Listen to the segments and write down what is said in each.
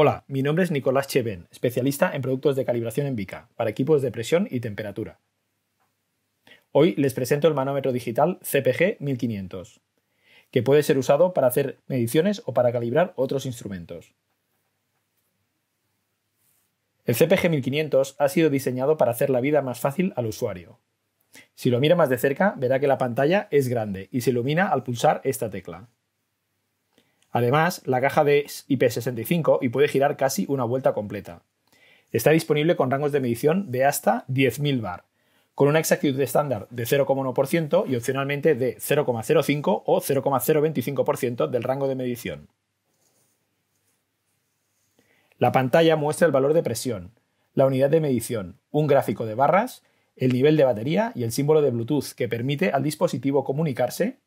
Hola, mi nombre es Nicolás Cheven, especialista en productos de calibración en Vica, para equipos de presión y temperatura. Hoy les presento el manómetro digital CPG 1500, que puede ser usado para hacer mediciones o para calibrar otros instrumentos. El CPG 1500 ha sido diseñado para hacer la vida más fácil al usuario. Si lo mira más de cerca, verá que la pantalla es grande y se ilumina al pulsar esta tecla. Además, la caja de IP65 y puede girar casi una vuelta completa. Está disponible con rangos de medición de hasta 10.000 bar, con una exactitud estándar de 0,1% y opcionalmente de 0,05 o 0,025% del rango de medición. La pantalla muestra el valor de presión, la unidad de medición, un gráfico de barras, el nivel de batería y el símbolo de Bluetooth que permite al dispositivo comunicarse,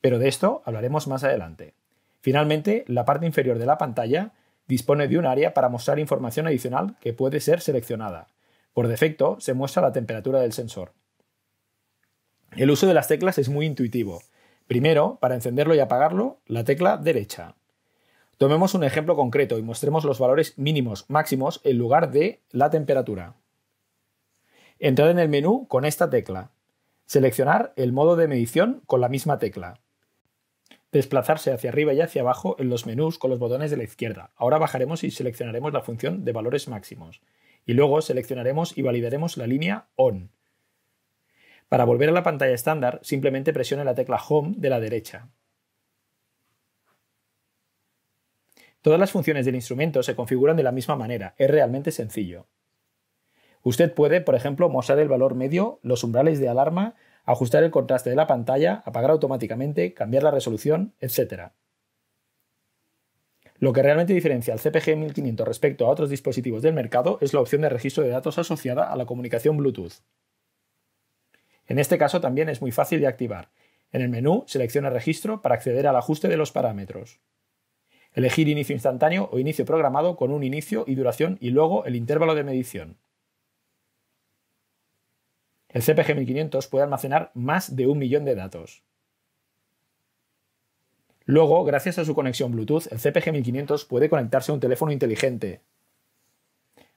pero de esto hablaremos más adelante. Finalmente, la parte inferior de la pantalla dispone de un área para mostrar información adicional que puede ser seleccionada. Por defecto, se muestra la temperatura del sensor. El uso de las teclas es muy intuitivo. Primero, para encenderlo y apagarlo, la tecla derecha. Tomemos un ejemplo concreto y mostremos los valores mínimos, máximos, en lugar de la temperatura. Entrar en el menú con esta tecla. Seleccionar el modo de medición con la misma tecla desplazarse hacia arriba y hacia abajo en los menús con los botones de la izquierda. Ahora bajaremos y seleccionaremos la función de valores máximos. Y luego seleccionaremos y validaremos la línea ON. Para volver a la pantalla estándar, simplemente presione la tecla Home de la derecha. Todas las funciones del instrumento se configuran de la misma manera, es realmente sencillo. Usted puede, por ejemplo, mostrar el valor medio, los umbrales de alarma, ajustar el contraste de la pantalla, apagar automáticamente, cambiar la resolución, etc. Lo que realmente diferencia al CPG 1500 respecto a otros dispositivos del mercado es la opción de registro de datos asociada a la comunicación Bluetooth. En este caso también es muy fácil de activar. En el menú selecciona Registro para acceder al ajuste de los parámetros. Elegir inicio instantáneo o inicio programado con un inicio y duración y luego el intervalo de medición. El CPG 1500 puede almacenar más de un millón de datos. Luego, gracias a su conexión Bluetooth, el CPG 1500 puede conectarse a un teléfono inteligente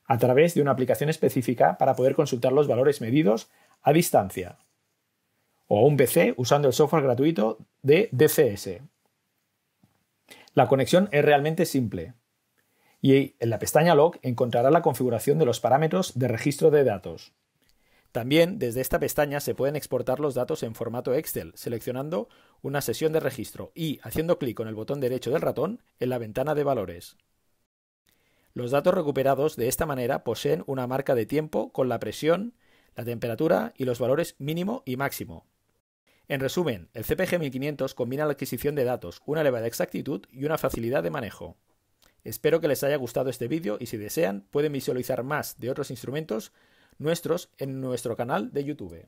a través de una aplicación específica para poder consultar los valores medidos a distancia o a un PC usando el software gratuito de DCS. La conexión es realmente simple y en la pestaña Log encontrará la configuración de los parámetros de registro de datos. También desde esta pestaña se pueden exportar los datos en formato Excel, seleccionando una sesión de registro y haciendo clic con el botón derecho del ratón en la ventana de valores. Los datos recuperados de esta manera poseen una marca de tiempo con la presión, la temperatura y los valores mínimo y máximo. En resumen, el CPG 1500 combina la adquisición de datos, una elevada exactitud y una facilidad de manejo. Espero que les haya gustado este vídeo y si desean pueden visualizar más de otros instrumentos nuestros en nuestro canal de YouTube.